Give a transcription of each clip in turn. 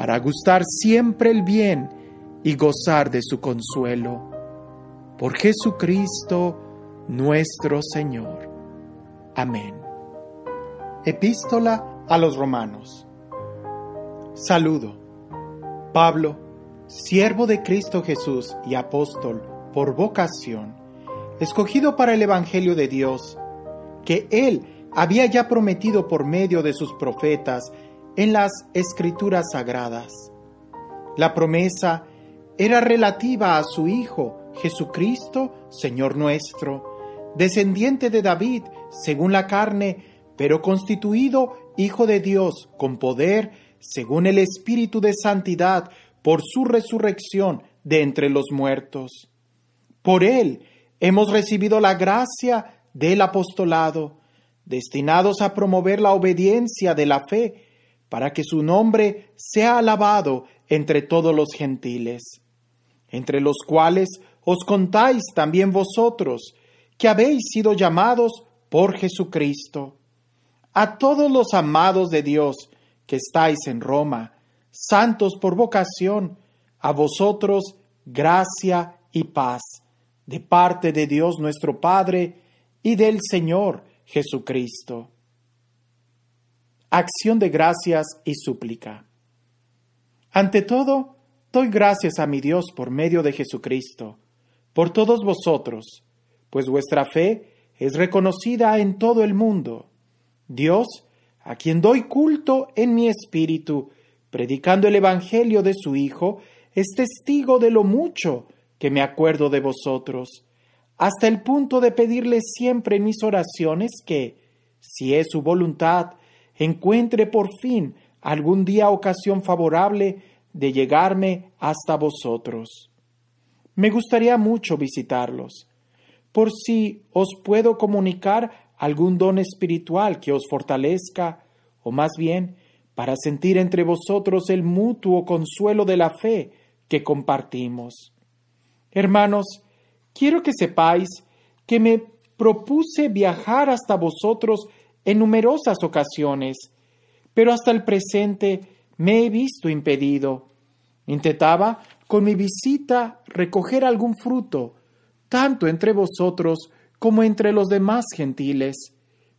para gustar siempre el bien y gozar de su consuelo. Por Jesucristo nuestro Señor. Amén. Epístola a los Romanos. Saludo. Pablo, siervo de Cristo Jesús y apóstol por vocación, escogido para el Evangelio de Dios, que Él había ya prometido por medio de sus profetas en las escrituras sagradas. La promesa era relativa a su Hijo, Jesucristo, Señor nuestro, descendiente de David según la carne, pero constituido Hijo de Dios con poder según el Espíritu de Santidad por su resurrección de entre los muertos. Por él hemos recibido la gracia del apostolado, destinados a promover la obediencia de la fe para que su nombre sea alabado entre todos los gentiles, entre los cuales os contáis también vosotros, que habéis sido llamados por Jesucristo. A todos los amados de Dios que estáis en Roma, santos por vocación, a vosotros gracia y paz, de parte de Dios nuestro Padre y del Señor Jesucristo acción de gracias y súplica. Ante todo, doy gracias a mi Dios por medio de Jesucristo, por todos vosotros, pues vuestra fe es reconocida en todo el mundo. Dios, a quien doy culto en mi espíritu, predicando el Evangelio de su Hijo, es testigo de lo mucho que me acuerdo de vosotros, hasta el punto de pedirle siempre mis oraciones que, si es su voluntad, encuentre por fin algún día ocasión favorable de llegarme hasta vosotros. Me gustaría mucho visitarlos, por si os puedo comunicar algún don espiritual que os fortalezca, o más bien, para sentir entre vosotros el mutuo consuelo de la fe que compartimos. Hermanos, quiero que sepáis que me propuse viajar hasta vosotros en numerosas ocasiones, pero hasta el presente me he visto impedido. Intentaba con mi visita recoger algún fruto, tanto entre vosotros como entre los demás gentiles,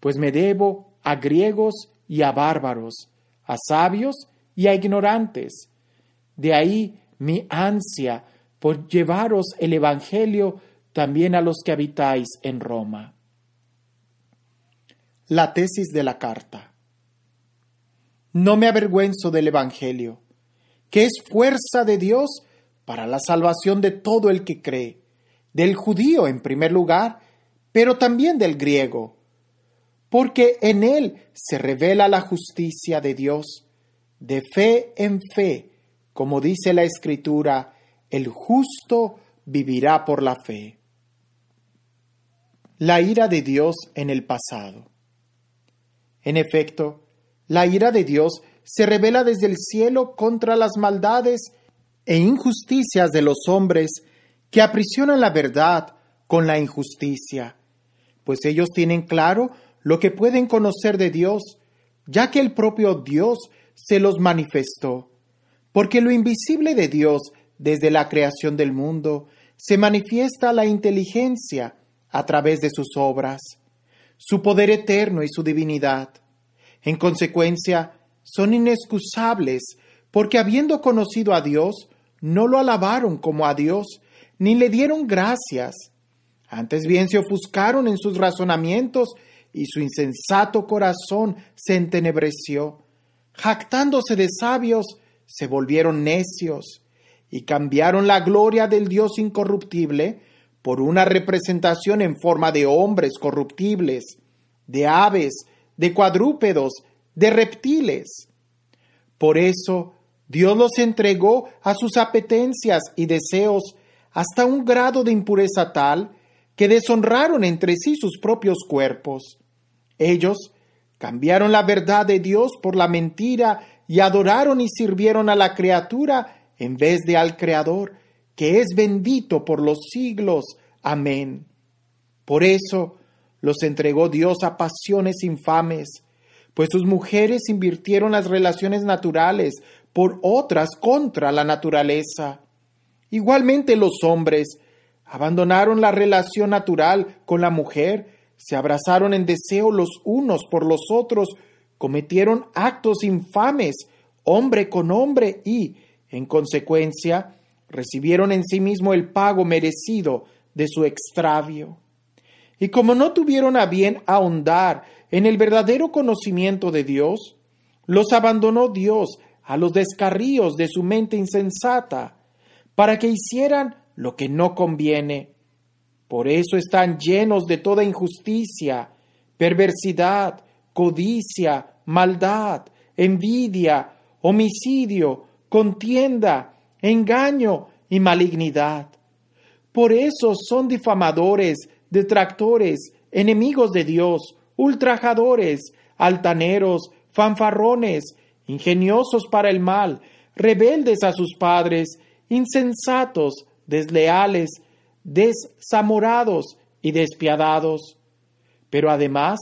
pues me debo a griegos y a bárbaros, a sabios y a ignorantes. De ahí mi ansia por llevaros el Evangelio también a los que habitáis en Roma. La tesis de la carta. No me avergüenzo del Evangelio, que es fuerza de Dios para la salvación de todo el que cree, del judío en primer lugar, pero también del griego, porque en él se revela la justicia de Dios, de fe en fe, como dice la Escritura, el justo vivirá por la fe. La ira de Dios en el pasado. En efecto, la ira de Dios se revela desde el cielo contra las maldades e injusticias de los hombres que aprisionan la verdad con la injusticia, pues ellos tienen claro lo que pueden conocer de Dios, ya que el propio Dios se los manifestó, porque lo invisible de Dios desde la creación del mundo se manifiesta la inteligencia a través de sus obras su poder eterno y su divinidad. En consecuencia, son inexcusables, porque habiendo conocido a Dios, no lo alabaron como a Dios, ni le dieron gracias. Antes bien se ofuscaron en sus razonamientos, y su insensato corazón se entenebreció. Jactándose de sabios, se volvieron necios, y cambiaron la gloria del Dios incorruptible por una representación en forma de hombres corruptibles, de aves, de cuadrúpedos, de reptiles. Por eso Dios los entregó a sus apetencias y deseos hasta un grado de impureza tal que deshonraron entre sí sus propios cuerpos. Ellos cambiaron la verdad de Dios por la mentira y adoraron y sirvieron a la criatura en vez de al Creador, que es bendito por los siglos. Amén. Por eso los entregó Dios a pasiones infames, pues sus mujeres invirtieron las relaciones naturales por otras contra la naturaleza. Igualmente los hombres abandonaron la relación natural con la mujer, se abrazaron en deseo los unos por los otros, cometieron actos infames, hombre con hombre, y, en consecuencia, recibieron en sí mismo el pago merecido de su extravio. Y como no tuvieron a bien ahondar en el verdadero conocimiento de Dios, los abandonó Dios a los descarríos de su mente insensata, para que hicieran lo que no conviene. Por eso están llenos de toda injusticia, perversidad, codicia, maldad, envidia, homicidio, contienda, engaño y malignidad. Por eso son difamadores, detractores, enemigos de Dios, ultrajadores, altaneros, fanfarrones, ingeniosos para el mal, rebeldes a sus padres, insensatos, desleales, desamorados y despiadados. Pero además,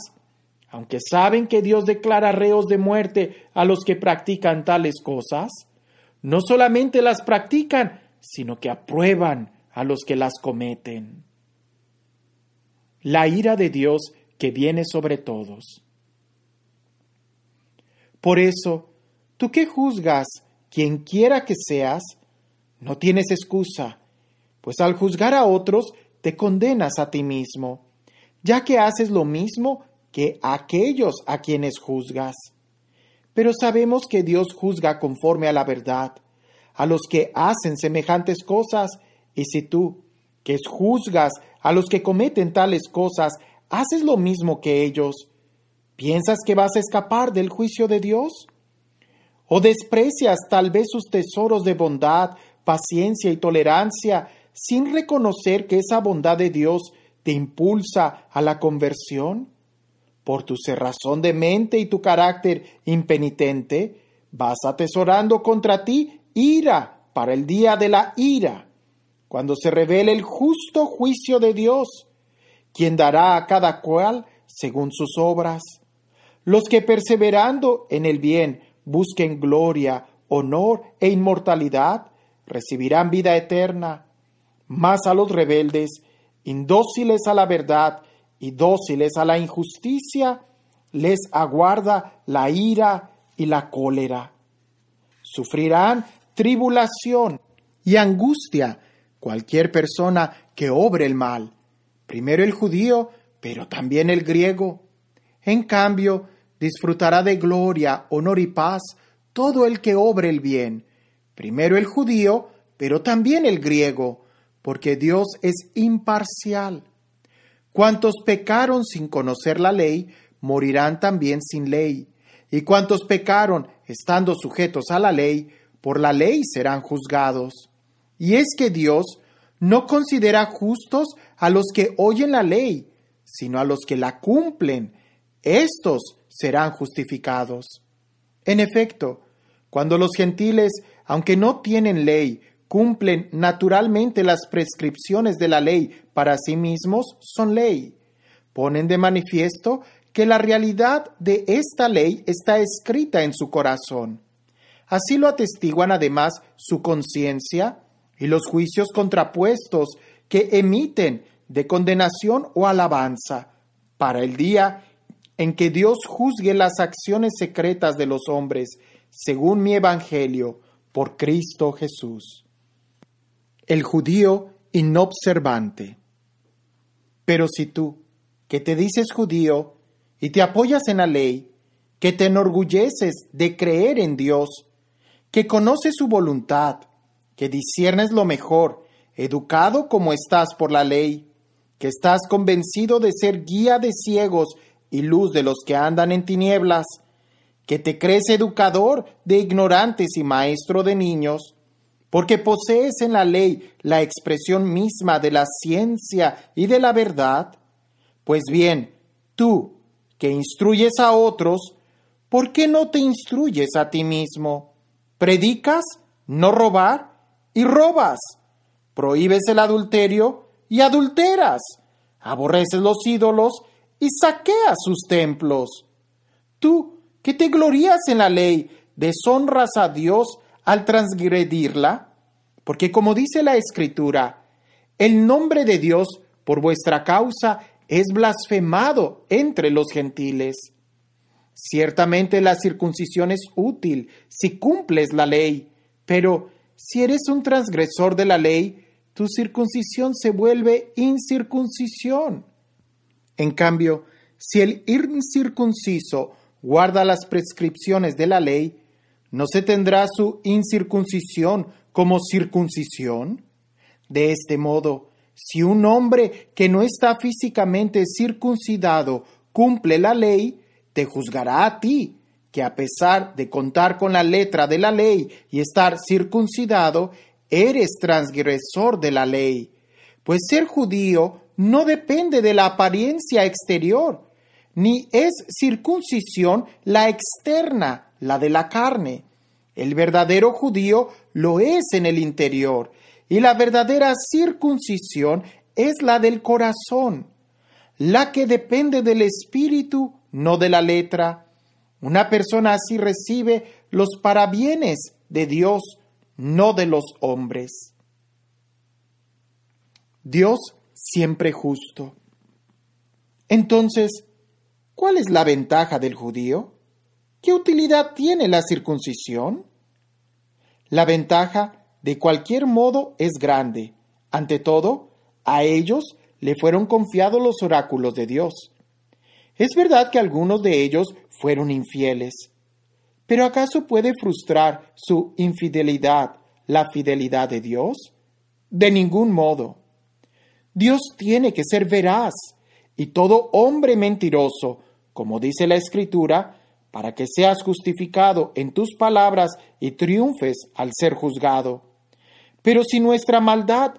aunque saben que Dios declara reos de muerte a los que practican tales cosas, no solamente las practican, sino que aprueban a los que las cometen. La ira de Dios que viene sobre todos. Por eso, tú que juzgas, quien quiera que seas, no tienes excusa, pues al juzgar a otros te condenas a ti mismo, ya que haces lo mismo que aquellos a quienes juzgas. Pero sabemos que Dios juzga conforme a la verdad a los que hacen semejantes cosas, y si tú, que juzgas a los que cometen tales cosas, haces lo mismo que ellos, ¿piensas que vas a escapar del juicio de Dios? ¿O desprecias tal vez sus tesoros de bondad, paciencia y tolerancia sin reconocer que esa bondad de Dios te impulsa a la conversión? Por tu cerrazón de mente y tu carácter impenitente, vas atesorando contra ti ira para el día de la ira, cuando se revele el justo juicio de Dios, quien dará a cada cual según sus obras. Los que perseverando en el bien busquen gloria, honor e inmortalidad, recibirán vida eterna. Mas a los rebeldes, indóciles a la verdad y dóciles a la injusticia, les aguarda la ira y la cólera. Sufrirán tribulación y angustia cualquier persona que obre el mal, primero el judío, pero también el griego. En cambio, disfrutará de gloria, honor y paz todo el que obre el bien, primero el judío, pero también el griego, porque Dios es imparcial. Cuantos pecaron sin conocer la ley, morirán también sin ley. Y cuantos pecaron estando sujetos a la ley, por la ley serán juzgados. Y es que Dios no considera justos a los que oyen la ley, sino a los que la cumplen. Estos serán justificados. En efecto, cuando los gentiles, aunque no tienen ley, cumplen naturalmente las prescripciones de la ley para sí mismos son ley. Ponen de manifiesto que la realidad de esta ley está escrita en su corazón. Así lo atestiguan además su conciencia y los juicios contrapuestos que emiten de condenación o alabanza para el día en que Dios juzgue las acciones secretas de los hombres, según mi Evangelio, por Cristo Jesús el judío inobservante. Pero si tú, que te dices judío y te apoyas en la ley, que te enorgulleces de creer en Dios, que conoces su voluntad, que disiernes lo mejor, educado como estás por la ley, que estás convencido de ser guía de ciegos y luz de los que andan en tinieblas, que te crees educador de ignorantes y maestro de niños, porque posees en la ley la expresión misma de la ciencia y de la verdad? Pues bien, tú, que instruyes a otros, ¿por qué no te instruyes a ti mismo? Predicas no robar y robas. Prohíbes el adulterio y adulteras. Aborreces los ídolos y saqueas sus templos. Tú, que te glorías en la ley, deshonras a Dios al transgredirla? Porque como dice la Escritura, el nombre de Dios por vuestra causa es blasfemado entre los gentiles. Ciertamente la circuncisión es útil si cumples la ley, pero si eres un transgresor de la ley, tu circuncisión se vuelve incircuncisión. En cambio, si el incircunciso guarda las prescripciones de la ley, ¿No se tendrá su incircuncisión como circuncisión? De este modo, si un hombre que no está físicamente circuncidado cumple la ley, te juzgará a ti, que a pesar de contar con la letra de la ley y estar circuncidado, eres transgresor de la ley. Pues ser judío no depende de la apariencia exterior, ni es circuncisión la externa, la de la carne. El verdadero judío lo es en el interior, y la verdadera circuncisión es la del corazón, la que depende del espíritu, no de la letra. Una persona así recibe los parabienes de Dios, no de los hombres. Dios siempre justo. Entonces, ¿cuál es la ventaja del judío? ¿qué utilidad tiene la circuncisión? La ventaja, de cualquier modo, es grande. Ante todo, a ellos le fueron confiados los oráculos de Dios. Es verdad que algunos de ellos fueron infieles. Pero ¿acaso puede frustrar su infidelidad la fidelidad de Dios? De ningún modo. Dios tiene que ser veraz, y todo hombre mentiroso, como dice la Escritura, para que seas justificado en tus palabras y triunfes al ser juzgado. Pero si nuestra maldad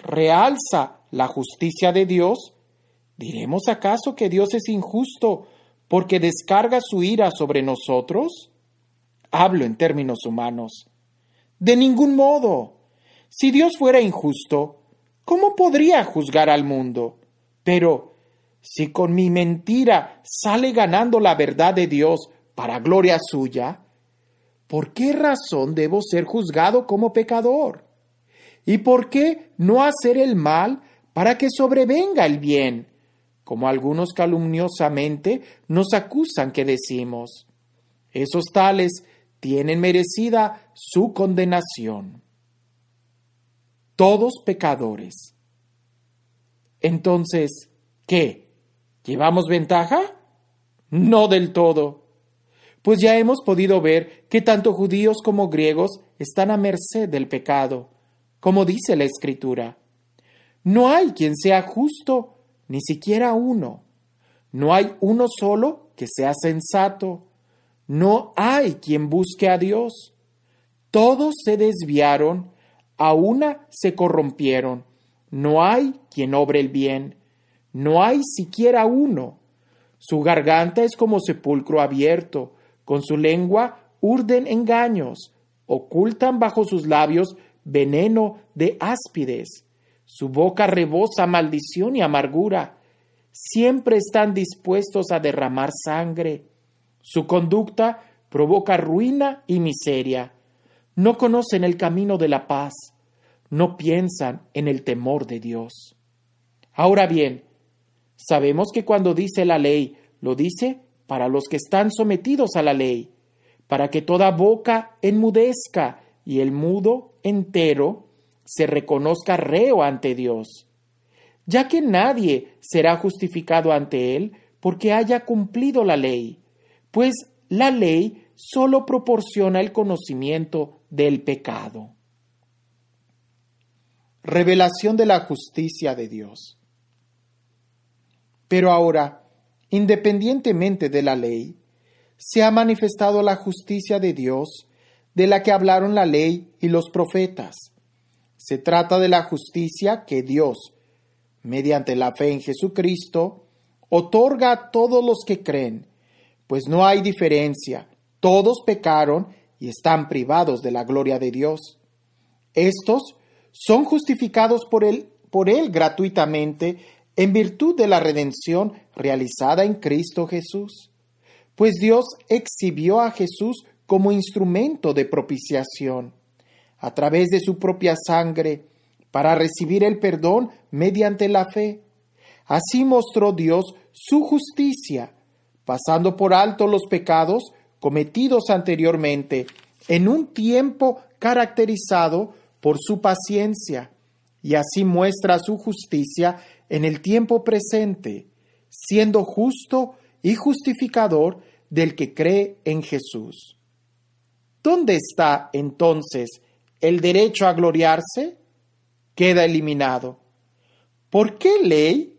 realza la justicia de Dios, ¿diremos acaso que Dios es injusto porque descarga su ira sobre nosotros? Hablo en términos humanos. De ningún modo. Si Dios fuera injusto, ¿cómo podría juzgar al mundo? Pero, si con mi mentira sale ganando la verdad de Dios, para gloria suya, ¿por qué razón debo ser juzgado como pecador? ¿Y por qué no hacer el mal para que sobrevenga el bien? Como algunos calumniosamente nos acusan que decimos. Esos tales tienen merecida su condenación. Todos pecadores. Entonces, ¿qué? ¿Llevamos ventaja? No del todo pues ya hemos podido ver que tanto judíos como griegos están a merced del pecado, como dice la Escritura. No hay quien sea justo, ni siquiera uno. No hay uno solo que sea sensato. No hay quien busque a Dios. Todos se desviaron, a una se corrompieron. No hay quien obre el bien. No hay siquiera uno. Su garganta es como sepulcro abierto con su lengua urden engaños, ocultan bajo sus labios veneno de áspides. Su boca rebosa maldición y amargura. Siempre están dispuestos a derramar sangre. Su conducta provoca ruina y miseria. No conocen el camino de la paz. No piensan en el temor de Dios. Ahora bien, sabemos que cuando dice la ley, lo dice para los que están sometidos a la ley, para que toda boca enmudezca y el mudo entero se reconozca reo ante Dios, ya que nadie será justificado ante Él porque haya cumplido la ley, pues la ley sólo proporciona el conocimiento del pecado. Revelación de la justicia de Dios. Pero ahora, independientemente de la ley, se ha manifestado la justicia de Dios, de la que hablaron la ley y los profetas. Se trata de la justicia que Dios, mediante la fe en Jesucristo, otorga a todos los que creen, pues no hay diferencia, todos pecaron y están privados de la gloria de Dios. Estos son justificados por él, por él gratuitamente en virtud de la redención realizada en Cristo Jesús, pues Dios exhibió a Jesús como instrumento de propiciación, a través de su propia sangre, para recibir el perdón mediante la fe. Así mostró Dios su justicia, pasando por alto los pecados cometidos anteriormente, en un tiempo caracterizado por su paciencia, y así muestra su justicia en el tiempo presente, siendo justo y justificador del que cree en Jesús. ¿Dónde está entonces el derecho a gloriarse? Queda eliminado. ¿Por qué ley?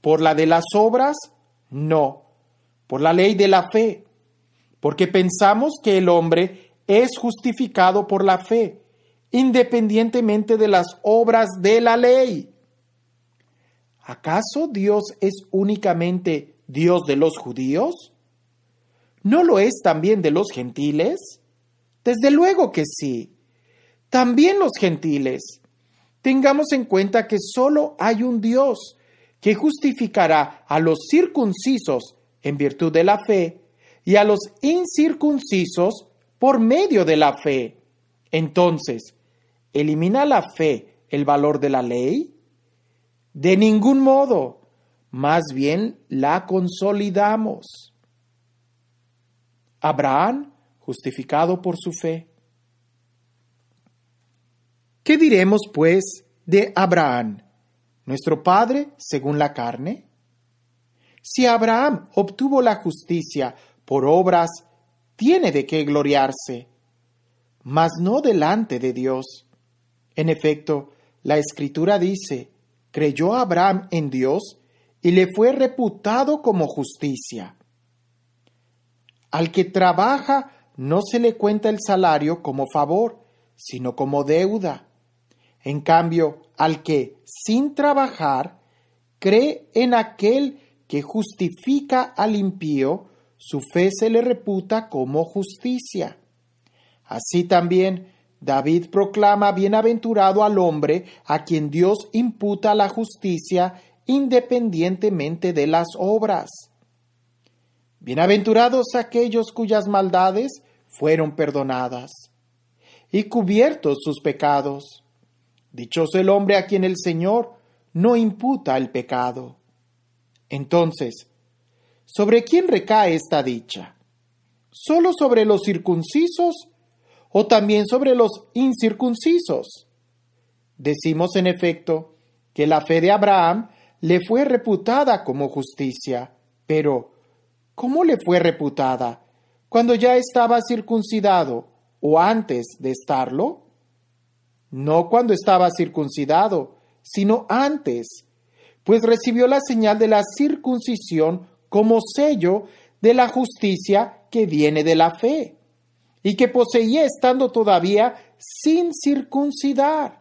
¿Por la de las obras? No, por la ley de la fe. Porque pensamos que el hombre es justificado por la fe, independientemente de las obras de la ley. ¿Acaso Dios es únicamente Dios de los judíos? ¿No lo es también de los gentiles? Desde luego que sí. También los gentiles. Tengamos en cuenta que solo hay un Dios que justificará a los circuncisos en virtud de la fe y a los incircuncisos por medio de la fe. Entonces, ¿elimina la fe el valor de la ley? De ningún modo. Más bien la consolidamos. Abraham, justificado por su fe. ¿Qué diremos, pues, de Abraham, nuestro Padre según la carne? Si Abraham obtuvo la justicia por obras, tiene de qué gloriarse, mas no delante de Dios. En efecto, la Escritura dice, creyó Abraham en Dios y le fue reputado como justicia. Al que trabaja no se le cuenta el salario como favor, sino como deuda. En cambio, al que, sin trabajar, cree en aquel que justifica al impío, su fe se le reputa como justicia. Así también, David proclama bienaventurado al hombre a quien Dios imputa la justicia independientemente de las obras. Bienaventurados aquellos cuyas maldades fueron perdonadas y cubiertos sus pecados. Dichoso el hombre a quien el Señor no imputa el pecado. Entonces, ¿sobre quién recae esta dicha? ¿Solo sobre los circuncisos o también sobre los incircuncisos. Decimos en efecto que la fe de Abraham le fue reputada como justicia, pero ¿cómo le fue reputada? ¿Cuando ya estaba circuncidado o antes de estarlo? No cuando estaba circuncidado, sino antes, pues recibió la señal de la circuncisión como sello de la justicia que viene de la fe y que poseía estando todavía sin circuncidar.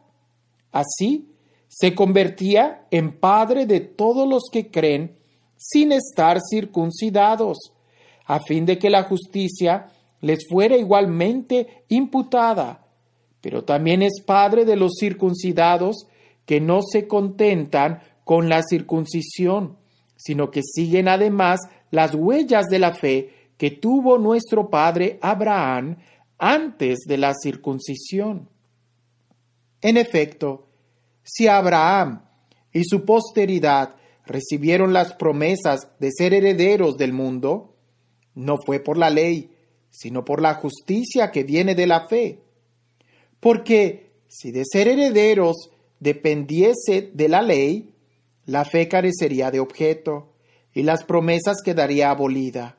Así se convertía en padre de todos los que creen sin estar circuncidados, a fin de que la justicia les fuera igualmente imputada. Pero también es padre de los circuncidados que no se contentan con la circuncisión, sino que siguen además las huellas de la fe que tuvo nuestro padre Abraham antes de la circuncisión. En efecto, si Abraham y su posteridad recibieron las promesas de ser herederos del mundo, no fue por la ley, sino por la justicia que viene de la fe. Porque si de ser herederos dependiese de la ley, la fe carecería de objeto y las promesas quedaría abolida.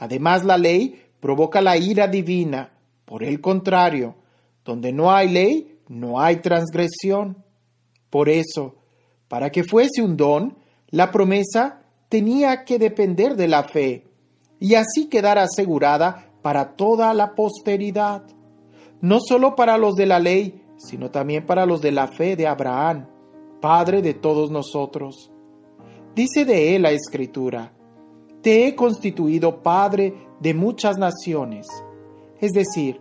Además, la ley provoca la ira divina. Por el contrario, donde no hay ley, no hay transgresión. Por eso, para que fuese un don, la promesa tenía que depender de la fe y así quedar asegurada para toda la posteridad, no solo para los de la ley, sino también para los de la fe de Abraham, Padre de todos nosotros. Dice de él la Escritura, te he constituido Padre de muchas naciones. Es decir,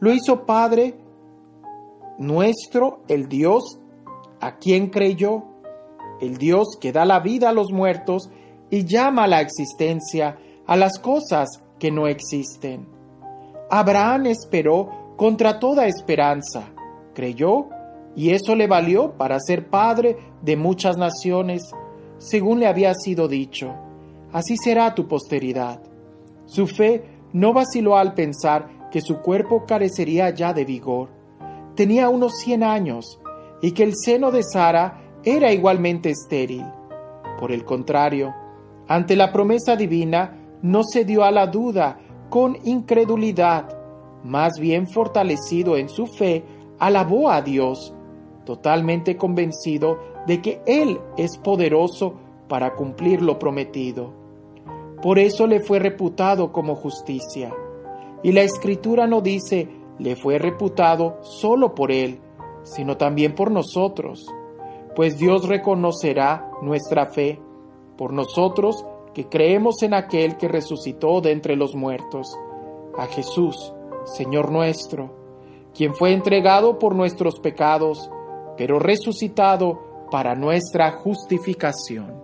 lo hizo Padre nuestro, el Dios a quien creyó, el Dios que da la vida a los muertos y llama a la existencia a las cosas que no existen. Abraham esperó contra toda esperanza, creyó y eso le valió para ser padre de muchas naciones, según le había sido dicho así será tu posteridad. Su fe no vaciló al pensar que su cuerpo carecería ya de vigor. Tenía unos 100 años y que el seno de Sara era igualmente estéril. Por el contrario, ante la promesa divina no se dio a la duda con incredulidad, más bien fortalecido en su fe, alabó a Dios, totalmente convencido de que Él es poderoso para cumplir lo prometido. Por eso le fue reputado como justicia. Y la escritura no dice, le fue reputado solo por él, sino también por nosotros, pues Dios reconocerá nuestra fe, por nosotros que creemos en aquel que resucitó de entre los muertos, a Jesús, Señor nuestro, quien fue entregado por nuestros pecados, pero resucitado para nuestra justificación.